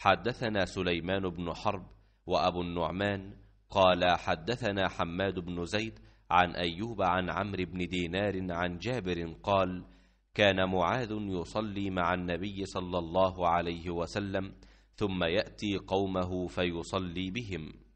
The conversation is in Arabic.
حدثنا سليمان بن حرب وأبو النعمان قال حدثنا حماد بن زيد عن أيوب عن عمرو بن دينار عن جابر قال كان معاذ يصلي مع النبي صلى الله عليه وسلم ثم يأتي قومه فيصلي بهم